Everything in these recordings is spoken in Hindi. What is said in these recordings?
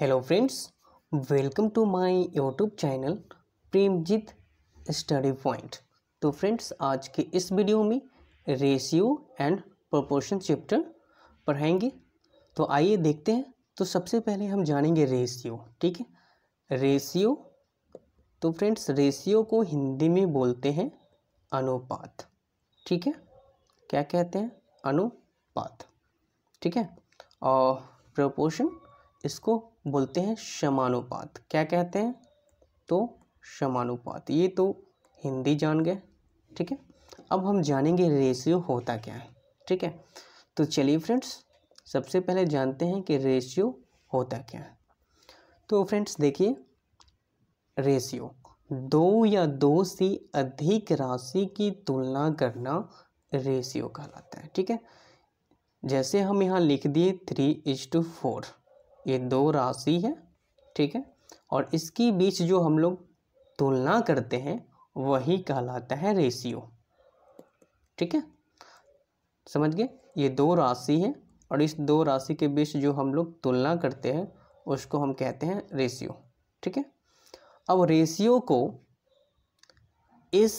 hello friends welcome to my YouTube channel Premjeet study point तो फ्रेंड्स आज के इस वीडियो में रेशियो एंड प्रोपोर्शन चैप्टर पढ़ाएंगे तो आइए देखते हैं तो सबसे पहले हम जानेंगे रेशियो ठीक है रेशियो तो फ्रेंड्स रेशियो को हिंदी में बोलते हैं अनुपात ठीक है क्या कहते हैं अनुपात ठीक है और प्रपोशन इसको बोलते हैं समानुपात क्या कहते हैं तो समानुपात ये तो हिंदी जान गए ठीक है अब हम जानेंगे रेशियो होता क्या है ठीक है तो चलिए फ्रेंड्स सबसे पहले जानते हैं कि रेशियो होता क्या है तो फ्रेंड्स देखिए रेशियो दो या दो से अधिक राशि की तुलना करना रेशियो कहलाता है ठीक है जैसे हम यहाँ लिख दिए थ्री इज टू फोर ये दो राशि है ठीक है और इसके बीच जो हम लोग तुलना करते हैं वही कहलाता है रेशियो ठीक है समझ गए ये दो राशि है और इस दो राशि के बीच जो हम लोग तुलना करते हैं उसको हम कहते हैं रेशियो ठीक है अब रेशियो को इस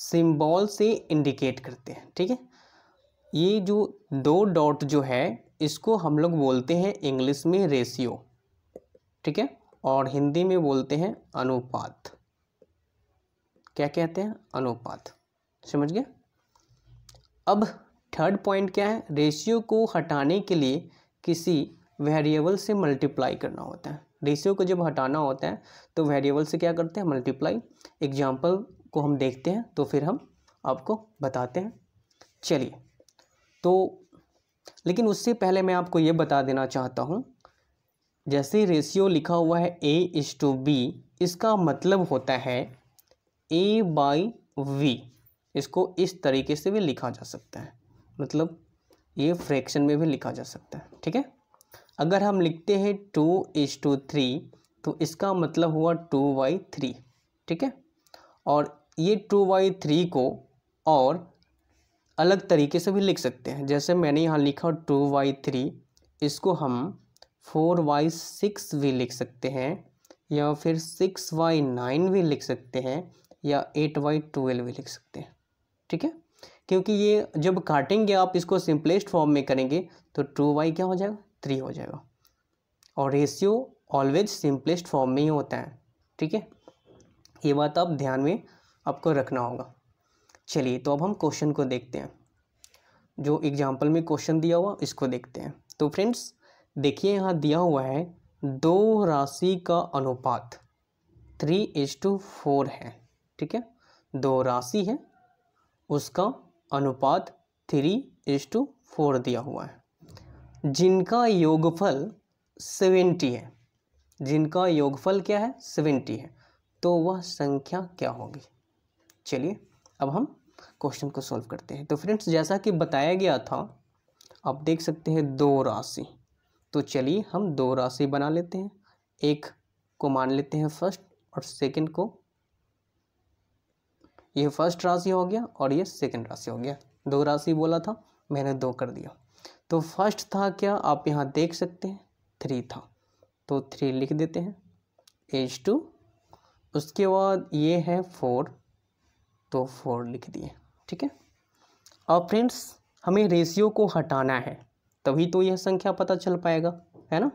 सिंबल से इंडिकेट करते हैं ठीक है ये जो दो डॉट जो है इसको हम लोग बोलते हैं इंग्लिश में रेशियो ठीक है और हिंदी में बोलते हैं अनुपात क्या कहते हैं अनुपात समझ गए अब थर्ड पॉइंट क्या है रेशियो को हटाने के लिए किसी वेरिएबल से मल्टीप्लाई करना होता है रेशियो को जब हटाना होता है तो वेरिएबल से क्या करते हैं मल्टीप्लाई एग्जाम्पल को हम देखते हैं तो फिर हम आपको बताते हैं चलिए तो लेकिन उससे पहले मैं आपको ये बता देना चाहता हूँ जैसे रेशियो लिखा हुआ है ए इज टू बी इसका मतलब होता है ए बाई वी इसको इस तरीके से भी लिखा जा सकता है मतलब ये फ्रैक्शन में भी लिखा जा सकता है ठीक है अगर हम लिखते हैं टू इज टू थ्री तो इसका मतलब हुआ टू बाई थ्री ठीक है और ये टू बाई थ्री को और अलग तरीके से भी लिख सकते हैं जैसे मैंने यहाँ लिखा टू वाई थ्री इसको हम फोर वाई सिक्स भी लिख सकते हैं या फिर सिक्स वाई नाइन भी लिख सकते हैं या एट वाई ट्वेल्व भी लिख सकते हैं ठीक है क्योंकि ये जब काटेंगे आप इसको सिंपलेस्ट फॉर्म में करेंगे तो टू वाई क्या हो जाएगा थ्री हो जाएगा और रेशियो ऑलवेज सिंपलेस्ट फॉर्म में ही होता है ठीक है ये बात आप ध्यान में आपको रखना होगा चलिए तो अब हम क्वेश्चन को देखते हैं जो एग्जाम्पल में क्वेश्चन दिया हुआ इसको देखते हैं तो फ्रेंड्स देखिए यहाँ दिया हुआ है दो राशि का अनुपात थ्री एज टू फोर है ठीक है दो राशि है उसका अनुपात थ्री एज टू फोर दिया हुआ है जिनका योगफल सेवेंटी है जिनका योगफल क्या है सेवेंटी है तो वह संख्या क्या होगी चलिए अब हम क्वेश्चन को सॉल्व करते हैं तो फ्रेंड्स जैसा कि बताया गया था आप देख सकते हैं दो राशि तो चलिए हम दो राशि बना लेते हैं एक को मान लेते हैं फर्स्ट और सेकंड को यह फर्स्ट राशि हो गया और यह सेकंड राशि हो गया दो राशि बोला था मैंने दो कर दिया तो फर्स्ट था क्या आप यहाँ देख सकते हैं थ्री था तो थ्री लिख देते हैं एज टू उसके बाद ये है फोर तो फोर लिख दिए ठीक है अब फ्रेंड्स हमें रेशियो को हटाना है तभी तो यह संख्या पता चल पाएगा है ना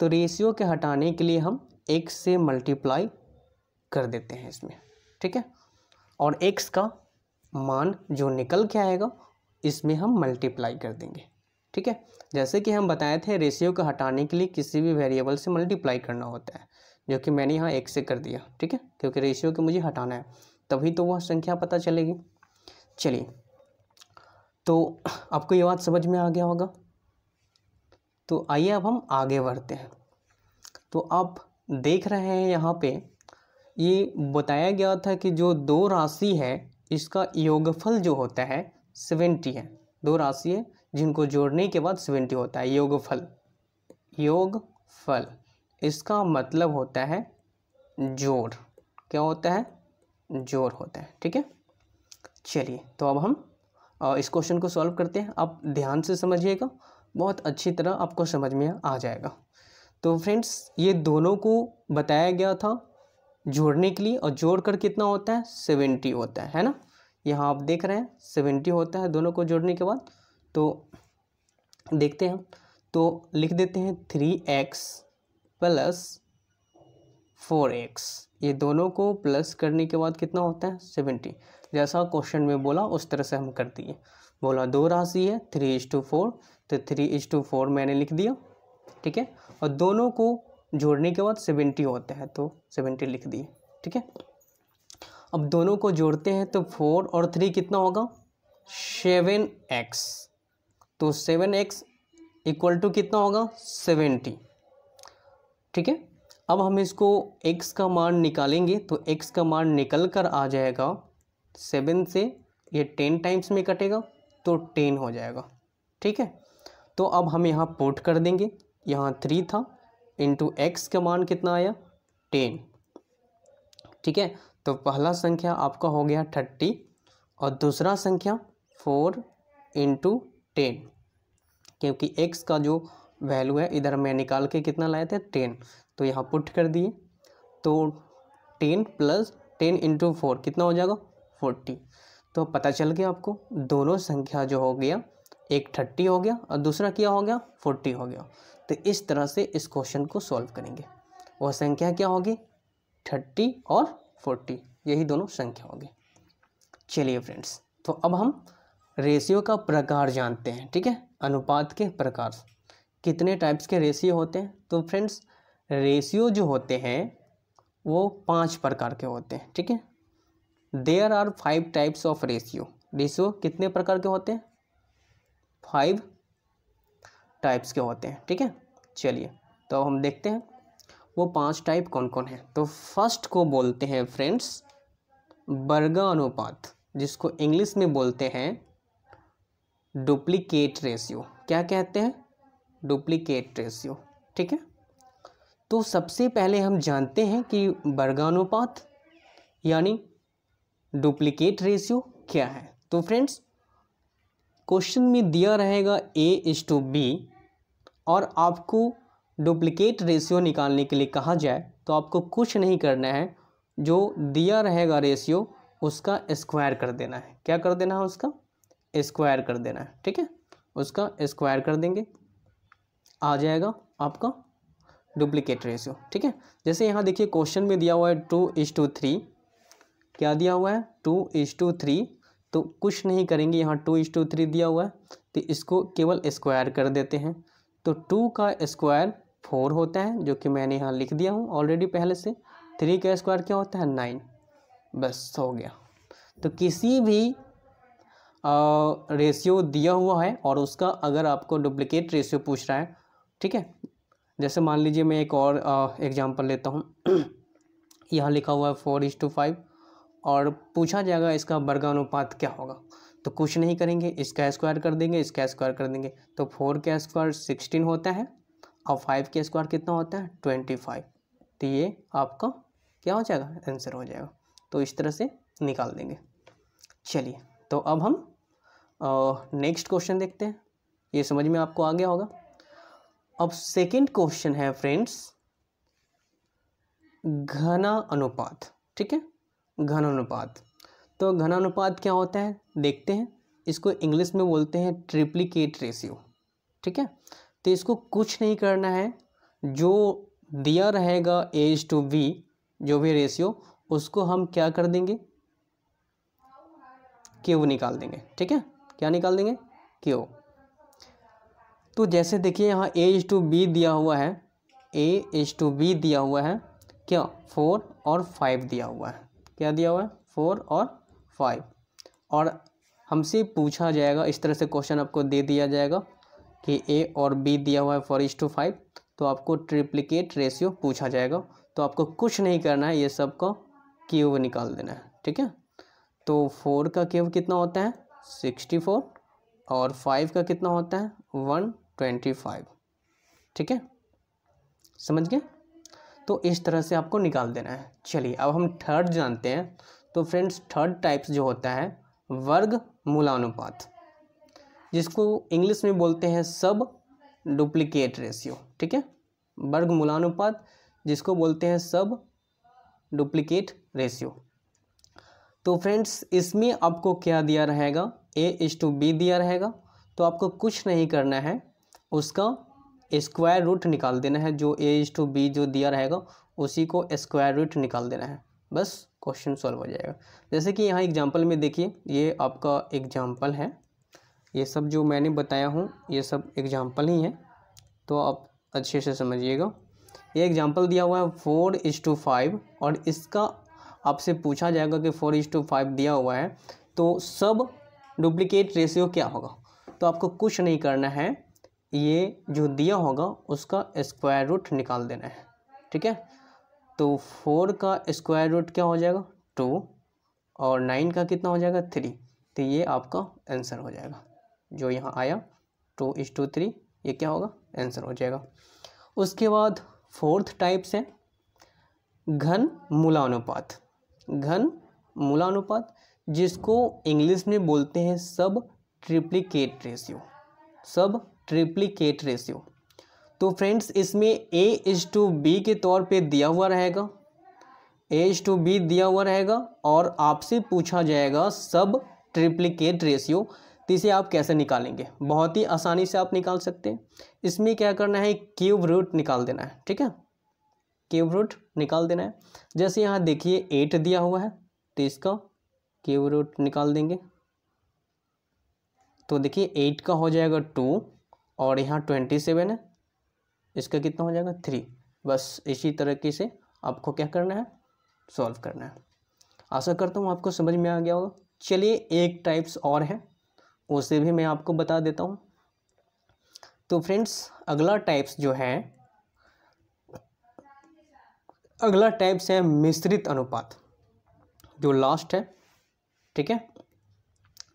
तो रेशियो के हटाने के लिए हम एक से मल्टीप्लाई कर देते हैं इसमें ठीक है और एक्स का मान जो निकल के आएगा इसमें हम मल्टीप्लाई कर देंगे ठीक है जैसे कि हम बताए थे रेशियो को हटाने के लिए किसी भी वेरिएबल से मल्टीप्लाई करना होता है जो कि मैंने यहाँ एक से कर दिया ठीक है क्योंकि रेशियो को मुझे हटाना है तभी तो वह संख्या पता चलेगी चलिए तो आपको ये बात समझ में आ गया होगा तो आइए अब हम आगे बढ़ते हैं तो आप देख रहे हैं यहाँ पे ये बताया गया था कि जो दो राशि है इसका योगफल जो होता है सेवेंटी है दो राशि है जिनको जोड़ने के बाद सेवेंटी होता है योगफल योगफल इसका मतलब होता है जोड़ क्या होता है जोर होता है ठीक है चलिए तो अब हम इस क्वेश्चन को सॉल्व करते हैं आप ध्यान से समझिएगा बहुत अच्छी तरह आपको समझ में आ जाएगा तो फ्रेंड्स ये दोनों को बताया गया था जोड़ने के लिए और जोड़ कर कितना होता है सेवेंटी होता है है ना यहाँ आप देख रहे हैं सेवेंटी होता है दोनों को जोड़ने के बाद तो देखते हैं तो लिख देते हैं three x plus four x ये दोनों को प्लस करने के बाद कितना होता है सेवेंटी जैसा क्वेश्चन में बोला उस तरह से हम कर दिए बोला दो राशि है थ्री इज टू फोर तो थ्री इज टू फोर मैंने लिख दिया ठीक है और दोनों को जोड़ने के बाद सेवेंटी होता है तो सेवेंटी लिख दिए ठीक है अब दोनों को जोड़ते हैं तो फोर और थ्री कितना होगा सेवन एक्स तो सेवन एक्स इक्वल टू कितना होगा सेवेंटी ठीक है अब हम इसको x का मान निकालेंगे तो x का मान निकल कर आ जाएगा सेवन से ये टेन टाइम्स में कटेगा तो टेन हो जाएगा ठीक है तो अब हम यहाँ पोर्ट कर देंगे यहाँ थ्री था इंटू एक्स का मान कितना आया टेन ठीक है तो पहला संख्या आपका हो गया थर्टी और दूसरा संख्या फोर इंटू टेन क्योंकि एक्स का जो वैल्यू है इधर मैं निकाल के कितना लाए थे टेन तो यहाँ पुट कर दिए तो ten plus ten into four कितना हो जाएगा फोर्टी तो पता चल गया आपको दोनों संख्या जो हो गया एक थर्टी हो गया और दूसरा क्या हो गया फोर्टी हो गया तो इस तरह से इस क्वेश्चन को सॉल्व करेंगे वह संख्या क्या होगी थर्टी और फोर्टी यही दोनों संख्या होगी चलिए फ्रेंड्स तो अब हम रेशियो का प्रकार जानते हैं ठीक है अनुपात के प्रकार कितने टाइप्स के रेशियो होते हैं तो फ्रेंड्स रेशियो जो होते हैं वो पांच प्रकार के होते हैं ठीक है there are five types of ratio ratio कितने प्रकार के होते हैं फाइव टाइप्स के होते हैं ठीक है चलिए तो हम देखते हैं वो पांच टाइप कौन कौन है तो फर्स्ट को बोलते हैं फ्रेंड्स बर्गा अनुपात जिसको इंग्लिश में बोलते हैं डुप्लीकेट रेशियो क्या कहते हैं डुप्लीकेट रेशियो ठीक है तो सबसे पहले हम जानते हैं कि वर्गानुपात यानी डुप्लीकेट रेशियो क्या है तो फ्रेंड्स क्वेश्चन में दिया रहेगा ए इज टू बी और आपको डुप्लीकेट रेशियो निकालने के लिए कहा जाए तो आपको कुछ नहीं करना है जो दिया रहेगा रेशियो उसका स्क्वायर कर देना है क्या कर देना है उसका स्क्वायर कर देना है ठीक है उसका स्क्वायर कर देंगे आ जाएगा आपका डुप्लीकेट रेशियो ठीक है जैसे यहाँ देखिए क्वेश्चन में दिया हुआ है टू इज टू थ्री क्या दिया हुआ है टू इज टू थ्री तो कुछ नहीं करेंगे यहाँ टू इज टू थ्री दिया हुआ है तो इसको केवल स्क्वायर कर देते हैं तो टू का स्क्वायर फोर होता है जो कि मैंने यहाँ लिख दिया हूँ ऑलरेडी पहले से थ्री का स्क्वायर क्या होता है नाइन बस हो गया तो किसी भी रेशियो दिया हुआ है और उसका अगर आपको डुप्लीकेट रेशियो पूछ रहा है ठीक है जैसे मान लीजिए मैं एक और एग्ज़ाम्पल लेता हूँ यहाँ लिखा हुआ है फोर इज टू फाइव और पूछा जाएगा इसका वर्गानुपात क्या होगा तो कुछ नहीं करेंगे इसका स्क्वायर कर देंगे इसका स्क्वायर कर देंगे तो फोर का स्क्वायर सिक्सटीन होता है और फाइव के स्क्वायर कितना होता है ट्वेंटी फाइव तो ये आपका क्या हो जाएगा आंसर हो जाएगा तो इस तरह से निकाल देंगे चलिए तो अब हम नेक्स्ट क्वेश्चन देखते हैं ये समझ में आपको आ गया होगा अब सेकंड क्वेश्चन है फ्रेंड्स घना अनुपात ठीक है घन अनुपात तो घन अनुपात क्या होता है देखते हैं इसको इंग्लिश में बोलते हैं ट्रिप्लीकेट रेशियो ठीक है तो इसको कुछ नहीं करना है जो दिया रहेगा एज टू वी जो भी रेशियो उसको हम क्या कर देंगे क्यू निकाल देंगे ठीक है क्या निकाल देंगे क्यू तो जैसे देखिए यहाँ ए इज टू बी दिया हुआ है ए इज टू बी दिया हुआ है क्या फोर और फाइव दिया हुआ है क्या दिया हुआ है फोर और फाइव और हमसे पूछा जाएगा इस तरह से क्वेश्चन आपको दे दिया जाएगा कि ए और बी दिया हुआ है फोर इज टू फाइव तो आपको ट्रिप्लिकेट रेशियो पूछा जाएगा तो आपको कुछ नहीं करना है ये सब का क्यूब निकाल देना है ठीक है तो फोर का क्यूब कितना होता है सिक्सटी फोर और फाइव का कितना होता है वन ट्वेंटी फाइव ठीक है समझ गए तो इस तरह से आपको निकाल देना है चलिए अब हम थर्ड जानते हैं तो फ्रेंड्स थर्ड टाइप्स जो होता है वर्ग मूलानुपात जिसको इंग्लिश में बोलते हैं सब डुप्लीकेट रेशियो ठीक है वर्ग मूलानुपात जिसको बोलते हैं सब डुप्लीकेट रेशियो तो फ्रेंड्स इसमें आपको क्या दिया रहेगा ए इज टू बी दिया रहेगा तो आपको कुछ नहीं करना है उसका स्क्वायर रूट निकाल देना है जो ए इज टू बी जो दिया रहेगा उसी को स्क्वायर रूट निकाल देना है बस क्वेश्चन सॉल्व हो जाएगा जैसे कि यहाँ एग्जाम्पल में देखिए ये आपका एग्जाम्पल है ये सब जो मैंने बताया हूँ ये सब एग्जाम्पल ही हैं तो आप अच्छे से समझिएगा ये एग्जाम्पल दिया हुआ है फोर इज टू फाइव और इसका आपसे पूछा जाएगा कि फोर इज टू फाइव दिया हुआ है तो सब डुप्लीकेट रेशियो क्या होगा तो आपको कुछ नहीं करना है ये जो दिया होगा उसका स्क्वायर रूट निकाल देना है ठीक है तो फोर का स्क्वायर रूट क्या हो जाएगा टू और नाइन का कितना हो जाएगा थ्री तो ये आपका आंसर हो जाएगा जो यहाँ आया टू इज टू थ्री ये क्या होगा आंसर हो जाएगा उसके बाद फोर्थ टाइप्स है घन मूलानुपात घन मूलानुपात जिसको इंग्लिश में बोलते हैं sub triplicate ratio sub triplicate ratio तो फ्रेंड्स इसमें ए इज टू बी के तौर पे दिया हुआ रहेगा ए इज टू बी दिया हुआ रहेगा और आपसे पूछा जाएगा सब ट्रिप्लीकेट रेशियो तो इसे आप कैसे निकालेंगे बहुत ही आसानी से आप निकाल सकते हैं इसमें क्या करना है क्यूब रूट निकाल देना है ठीक है क्यूब रूट निकाल देना है जैसे यहाँ देखिए एट दिया हुआ है तो इसका क्यूब रूट निकाल देंगे तो देखिए एट का हो जाएगा टू और यहाँ ट्वेंटी सेवन है इसका कितना हो जाएगा थ्री बस इसी तरीके से आपको क्या करना है सॉल्व करना है आशा करता हूँ आपको समझ में आ गया होगा चलिए एक टाइप्स और हैं उसे भी मैं आपको बता देता हूँ तो फ्रेंड्स अगला टाइप्स जो है अगला टाइप्स है मिश्रित अनुपात जो लास्ट है ठीक है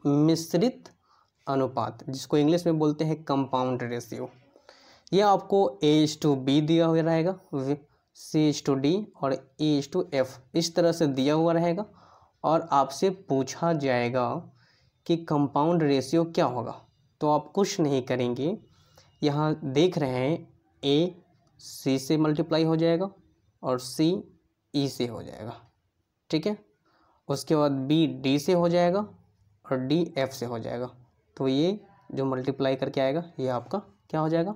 मिश्रित अनुपात जिसको इंग्लिश में बोलते हैं कंपाउंड रेशियो यह आपको ए एच टू बी दिया हुआ रहेगा सी एच टू डी और ए एच टू एफ इस तरह से दिया हुआ रहेगा और आपसे पूछा जाएगा कि कंपाउंड रेशियो क्या होगा तो आप कुछ नहीं करेंगे यहाँ देख रहे हैं ए सी से मल्टीप्लाई हो जाएगा और सी ई e से हो जाएगा ठीक है उसके बाद बी डी से हो जाएगा और डी एफ से हो जाएगा तो ये जो मल्टीप्लाई करके आएगा ये आपका क्या हो जाएगा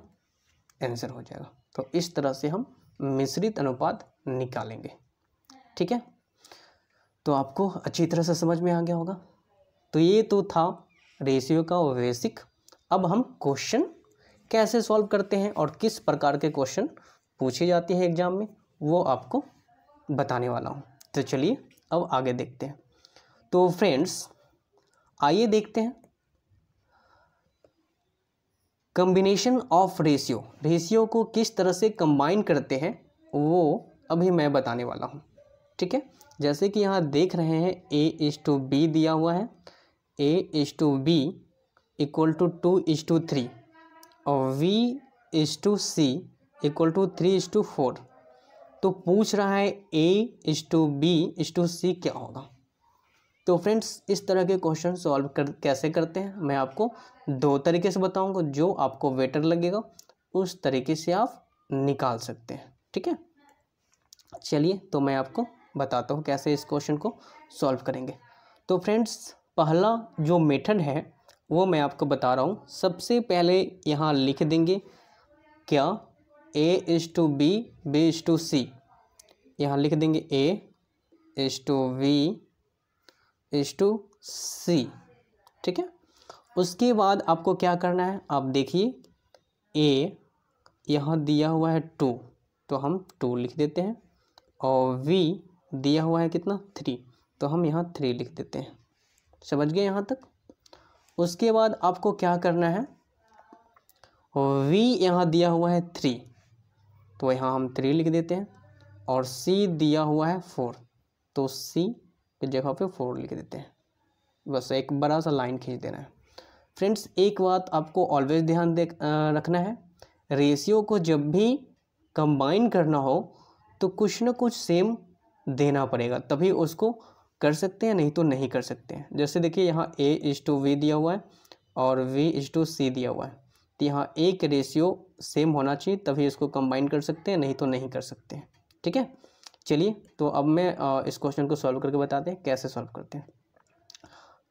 आंसर हो जाएगा तो इस तरह से हम मिश्रित अनुपात निकालेंगे ठीक है तो आपको अच्छी तरह से समझ में आ गया होगा तो ये तो था रेशियो का बेसिक अब हम क्वेश्चन कैसे सॉल्व करते हैं और किस प्रकार के क्वेश्चन पूछे जाते हैं एग्जाम में वो आपको बताने वाला हूँ तो चलिए अब आगे देखते हैं तो फ्रेंड्स आइए देखते हैं कम्बिनेशन ऑफ रेशियो रेशियो को किस तरह से कंबाइन करते हैं वो अभी मैं बताने वाला हूँ ठीक है जैसे कि यहाँ देख रहे हैं ए इज टू बी दिया हुआ है a is to b equal to two is to three और b is to c equal to three is to four तो पूछ रहा है a is to b is to c क्या होगा तो फ्रेंड्स इस तरह के क्वेश्चन सॉल्व कर कैसे करते हैं मैं आपको दो तरीके से बताऊंगा जो आपको वेटर लगेगा उस तरीके से आप निकाल सकते हैं ठीक है चलिए तो मैं आपको बताता हूँ कैसे इस क्वेश्चन को सॉल्व करेंगे तो फ्रेंड्स पहला जो मेथड है वो मैं आपको बता रहा हूँ सबसे पहले यहाँ लिख देंगे क्या a is to b b is to c यहाँ लिख देंगे a is to b is to c ठीक है उसके बाद आपको क्या करना है आप देखिए ए यहाँ दिया हुआ है टू तो हम टू लिख देते हैं और वी दिया हुआ है कितना थ्री तो हम यहाँ थ्री लिख देते हैं समझ गए यहाँ तक उसके बाद आपको क्या करना है वी यहाँ दिया हुआ है थ्री तो यहाँ हम थ्री लिख देते हैं और सी दिया हुआ है फोर तो सी की जगह पे फोर लिख देते हैं बस एक बड़ा सा लाइन खींच देना है फ्रेंड्स एक बात आपको ऑलवेज ध्यान दे रखना है रेशियो को जब भी कंबाइन करना हो तो कुछ ना कुछ सेम देना पड़ेगा तभी उसको कर सकते हैं नहीं तो नहीं कर सकते हैं जैसे देखिए यहाँ ए इज टू वी दिया हुआ है और वी इज टू सी दिया हुआ है तो यहाँ एक रेशियो सेम होना चाहिए तभी इसको कंबाइन कर सकते हैं नहीं तो नहीं कर सकते हैं ठीक है चलिए तो अब मैं इस क्वेश्चन को सॉल्व करके बताते हैं कैसे सॉल्व करते हैं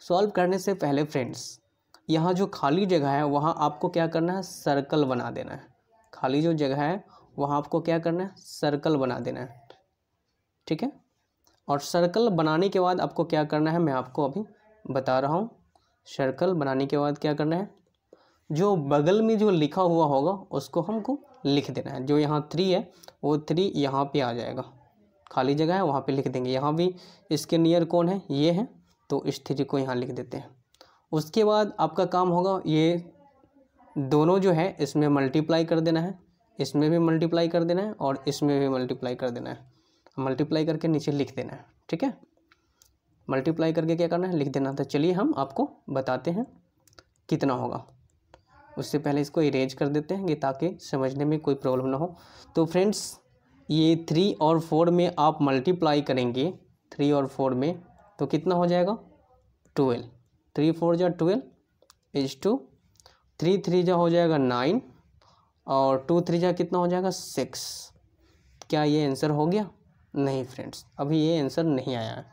सॉल्व करने से पहले फ्रेंड्स यहाँ जो खाली जगह है वहाँ आपको क्या करना है सर्कल बना देना है खाली जो जगह है वहाँ आपको क्या करना है सर्कल बना देना है ठीक है और सर्कल बनाने के बाद आपको क्या करना है मैं आपको अभी बता रहा हूँ सर्कल बनाने के बाद क्या करना है जो बगल में जो लिखा हुआ होगा उसको हमको लिख देना है जो यहाँ थ्री है वो थ्री यहाँ पे आ जाएगा खाली जगह है वहाँ पे लिख देंगे यहाँ भी इसके नियर कौन है ये है तो इस थ्री को यहाँ लिख देते हैं उसके बाद आपका काम होगा ये दोनों जो है इसमें मल्टीप्लाई कर देना है इसमें भी मल्टीप्लाई कर देना है और इसमें भी मल्टीप्लाई कर देना है मल्टीप्लाई करके नीचे लिख देना है ठीक है मल्टीप्लाई करके क्या करना है लिख देना था तो चलिए हम आपको बताते हैं कितना होगा उससे पहले इसको इरेज कर देते हैं ताकि समझने में कोई प्रॉब्लम ना हो तो फ्रेंड्स ये थ्री और फोर में आप मल्टीप्लाई करेंगे थ्री और फोर में तो कितना हो जाएगा ट्वेल्व थ्री फोर जो twelve is to three three जो हो जाएगा नाइन और टू थ्री जो कितना हो जाएगा सिक्स क्या ये आंसर हो गया नहीं फ्रेंड्स अभी ये आंसर नहीं आया है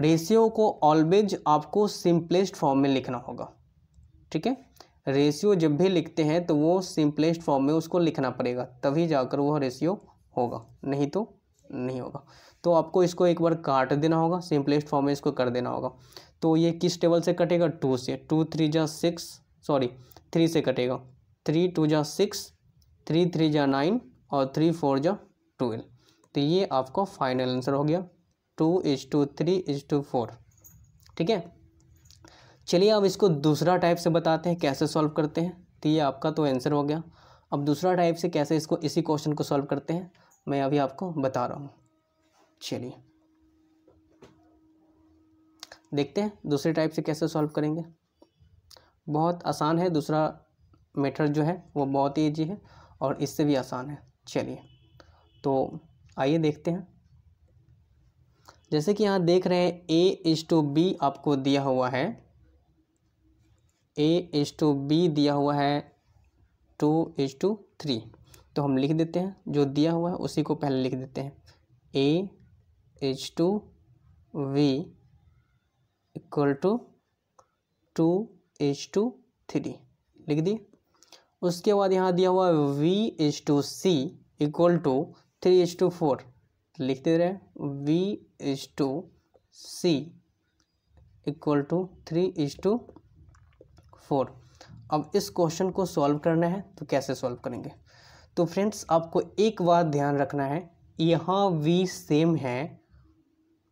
रेशियो को ऑलवेज आपको सिंपलेस्ट फॉर्म में लिखना होगा ठीक है रेशियो जब भी लिखते हैं तो वो सिंपलेस्ट फॉर्म में उसको लिखना पड़ेगा तभी जाकर वो रेशियो होगा नहीं तो नहीं होगा तो आपको इसको एक बार काट देना होगा सिंपलेस्ट फॉर्म में इसको कर देना होगा तो ये किस टेबल से कटेगा टू से टू थ्री जा सिक्स सॉरी थ्री से कटेगा थ्री टू जा सिक्स थ्री थ्री जा नाइन और थ्री फोर जा ट्वेल्व तो ये आपका फाइनल आंसर हो गया two is to three is to four ठीक है चलिए अब इसको दूसरा टाइप से बताते हैं कैसे सॉल्व करते हैं तो ये आपका तो आंसर हो गया अब दूसरा टाइप से कैसे इसको इसी क्वेश्चन को सॉल्व करते हैं मैं अभी आपको बता रहा हूँ चलिए देखते हैं दूसरे टाइप से कैसे सॉल्व करेंगे बहुत आसान है दूसरा मेथड जो है वो बहुत ही ईजी है और इससे भी आसान है चलिए तो आइए देखते हैं जैसे कि यहाँ देख रहे हैं ए इज टू बी आपको दिया हुआ है ए इज टू बी दिया हुआ है टू इज टू थ्री तो हम लिख देते हैं जो दिया हुआ है उसी को पहले लिख देते हैं a h to b equal to two h to three लिख दिए उसके बाद यहाँ दिया हुआ b h to c equal to three h to four लिखते रहे b h to c equal to three h to four अब इस क्वेश्चन को सॉल्व करना है तो कैसे सॉल्व करेंगे तो फ्रेंड्स आपको एक बात ध्यान रखना है यहाँ वी सेम है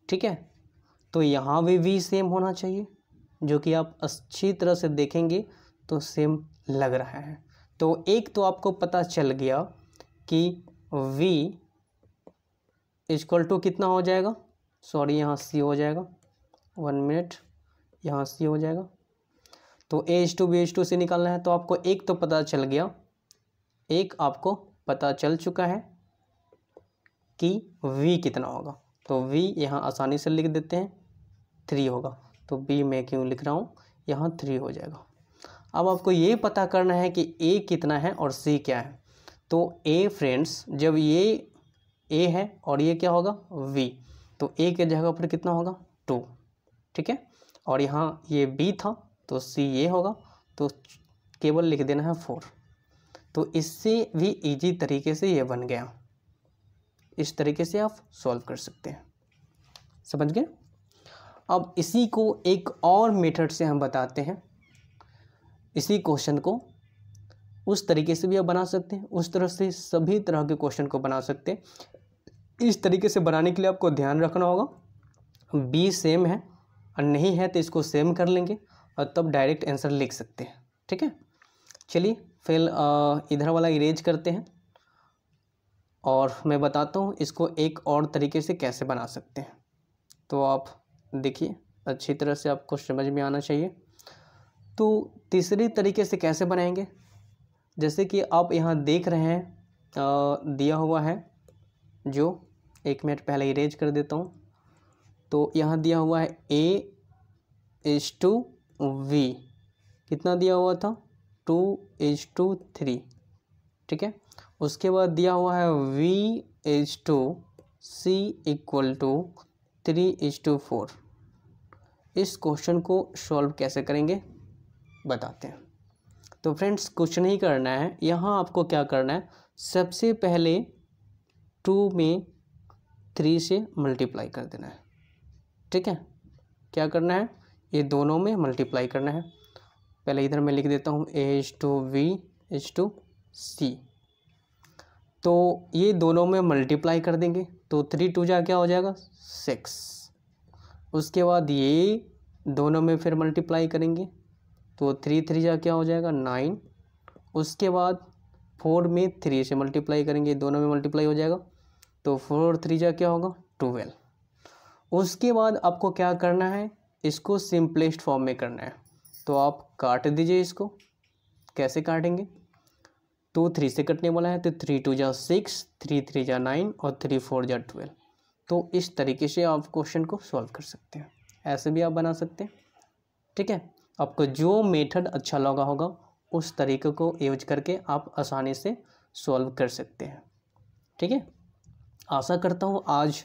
ठीक है तो यहाँ भी वी सेम होना चाहिए जो कि आप अच्छी तरह से देखेंगे तो सेम लग रहा है तो एक तो आपको पता चल गया कि वी इजक्वल टू कितना हो जाएगा सॉरी यहाँ सी हो जाएगा वन मिनट यहाँ सी हो जाएगा तो h to b h to से निकालना है तो आपको एक तो पता चल गया एक आपको पता चल चुका है कि v कितना होगा तो v यहाँ आसानी से लिख देते हैं थ्री होगा तो b मैं क्यों लिख रहा हूँ यहाँ थ्री हो जाएगा अब आपको ये पता करना है कि a कितना है और c क्या है तो a फ्रेंड्स जब ये a है और ये क्या होगा v तो a के जगह पर कितना होगा टू ठीक है और यहाँ ये b था तो c ये होगा तो केवल लिख देना है फोर तो इससे भी इजी तरीके से ये बन गया इस तरीके से आप सॉल्व कर सकते हैं समझ गए अब इसी को एक और मेथड से हम बताते हैं इसी क्वेश्चन को उस तरीके से भी आप बना सकते हैं उस तरह से सभी तरह के क्वेश्चन को बना सकते हैं इस तरीके से बनाने के लिए आपको ध्यान रखना होगा बी सेम है और नहीं है तो इसको सेम कर लेंगे और तब डायरेक्ट आंसर लिख सकते हैं ठीक है चलिए फिर इधर वाला इरेज करते हैं और मैं बताता हूँ इसको एक और तरीके से कैसे बना सकते हैं तो आप देखिए अच्छी तरह से आपको समझ में आना चाहिए तो तीसरे तरीके से कैसे बनाएंगे जैसे कि आप यहाँ देख रहे हैं आ, दिया हुआ है जो एक मिनट पहले इरेज कर देता हूँ तो यहाँ दिया हुआ है ए इज टू वी कितना दिया हुआ था टू एच टू थ्री ठीक है उसके बाद दिया हुआ है b h to c equal to three h to four इस क्वेश्चन को सॉल्व कैसे करेंगे बताते हैं तो फ्रेंड्स कुछ नहीं करना है यहाँ आपको क्या करना है सबसे पहले टू में थ्री से मल्टीप्लाई कर देना है ठीक है क्या करना है ये दोनों में मल्टीप्लाई करना है पहले इधर मैं लिख देता हूँ h to b h to c तो ये दोनों में मल्टीप्लाई कर देंगे तो थ्री टू जा क्या हो जाएगा सिक्स उसके बाद ये दोनों में फिर मल्टीप्लाई करेंगे तो थ्री थ्री जा क्या हो जाएगा नाइन उसके बाद फोर में थ्री से मल्टीप्लाई करेंगे दोनों में मल्टीप्लाई हो जाएगा तो फोर थ्री जा क्या होगा ट्वेल्व उसके बाद आपको क्या करना है इसको सिंपलेस्ट फॉर्म में करना है तो आप काट दीजिए इसको कैसे काटेंगे टू थ्री से कटने वाला है तो थ्री टू जा सिक्स थ्री थ्री जा नाइन और थ्री फोर जा ट्वेल्व तो इस तरीके से आप क्वेश्चन को सॉल्व कर सकते हैं ऐसे भी आप बना सकते हैं ठीक है आपको जो मेथड अच्छा लगा होगा उस तरीके को यूज करके आप आसानी से सॉल्व कर सकते हैं ठीक है आशा करता हूँ आज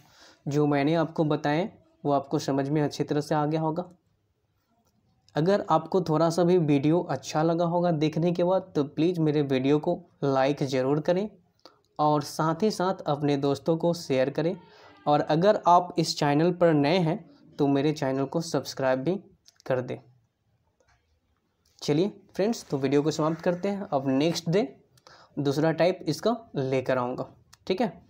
जो मैंने आपको बताएं वो आपको समझ में अच्छी तरह से आ गया होगा अगर आपको थोड़ा सा भी वीडियो अच्छा लगा होगा देखने के बाद तो प्लीज़ मेरे वीडियो को लाइक ज़रूर करें और साथ ही साथ अपने दोस्तों को शेयर करें और अगर आप इस चैनल पर नए हैं तो मेरे चैनल को सब्सक्राइब भी कर दें चलिए फ्रेंड्स तो वीडियो को समाप्त करते हैं अब नेक्स्ट डे दूसरा टाइप इसका लेकर आऊँगा ठीक है